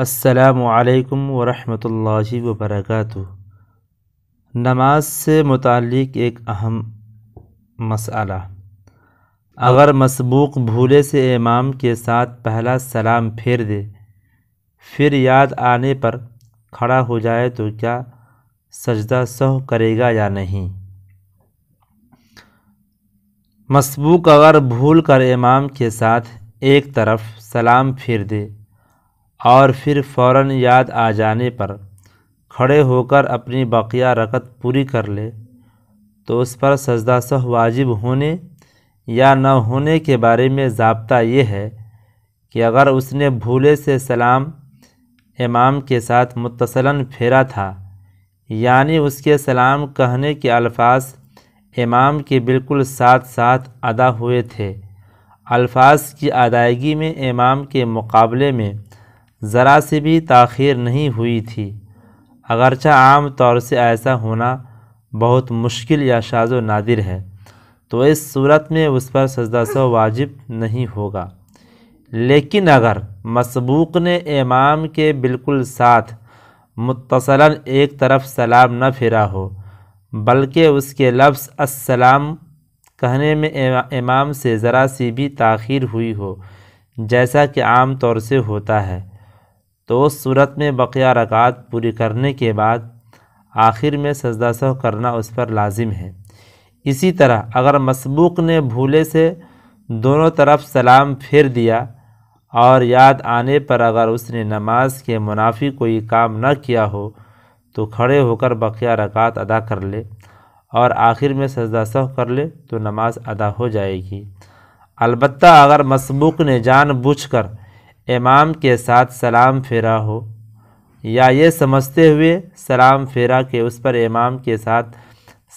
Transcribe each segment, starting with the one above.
असलकम वरहि वबरक नमाज से मुतक़ एक अहम मसाला अगर मसबूक भूले से इमाम के साथ पहला सलाम फेर दे फिर याद आने पर खड़ा हो जाए तो क्या सजदा सह करेगा या नहीं मसबूक अगर भूल कर इमाम के साथ एक तरफ सलाम फेर दे और फिर फ़ौर याद आ जाने पर खड़े होकर अपनी बाक़िया रकत पूरी कर ले तो उस पर सजदा सह वाजिब होने या न होने के बारे में जबता ये है कि अगर उसने भूले से सलाम इमाम के साथ मुतसलन फेरा था यानी उसके सलाम कहने के अल्फाज इमाम के बिल्कुल साथ साथ अदा हुए थे अल्फाज की अदायगी में इमाम के मुकाबले में ज़रा सी भी ताखीर नहीं हुई थी अगरचा आम तौर से ऐसा होना बहुत मुश्किल या शाजो नादिर है तो इस सूरत में उस पर सजदा सो वाजिब नहीं होगा लेकिन अगर मसबूक ने इमाम के बिल्कुल साथ मुतसला एक तरफ सलाम न फिरा हो बल्कि उसके लफ्ज़ असलाम कहने में इमाम से ज़रा सी भी ताखिर हुई हो जैसा कि आम तौर से होता है तो उस सूरत में बक़िया रकात पूरी करने के बाद आखिर में सजदा सह करना उस पर लाजिम है इसी तरह अगर मसबूक ने भूले से दोनों तरफ सलाम फेर दिया और याद आने पर अगर उसने नमाज के मुनाफी कोई काम न किया हो तो खड़े होकर बकिया रकात अदा कर ले और आखिर में सजदा सह कर ले तो नमाज अदा हो जाएगी अलबत् अगर मसबूक ने जान बूझ कर इमाम के साथ सलाम फेरा हो या ये समझते हुए सलाम फेरा के उस पर इमाम के साथ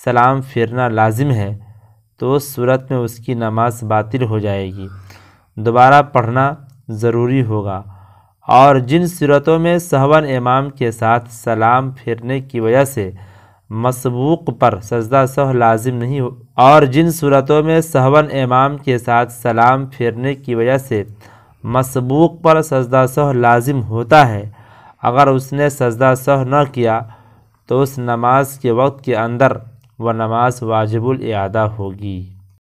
सलाम फेरना लाजिम है तो उस सूरत में उसकी नमाज बातिल हो जाएगी दोबारा पढ़ना ज़रूरी होगा और जिन सूरतों में सहवन इमाम के साथ सलाम फेरने की वजह से मसबूक पर सजदा सह लाजिम नहीं हो और जिन सूरतों में सहवन इमाम के साथ सलाम फेरने की वजह से मसबूक पर सजदा सह लाजिम होता है अगर उसने सजदा सह न किया तो उस नमाज के वक्त के अंदर वह नमाज वाजिबुल अदा होगी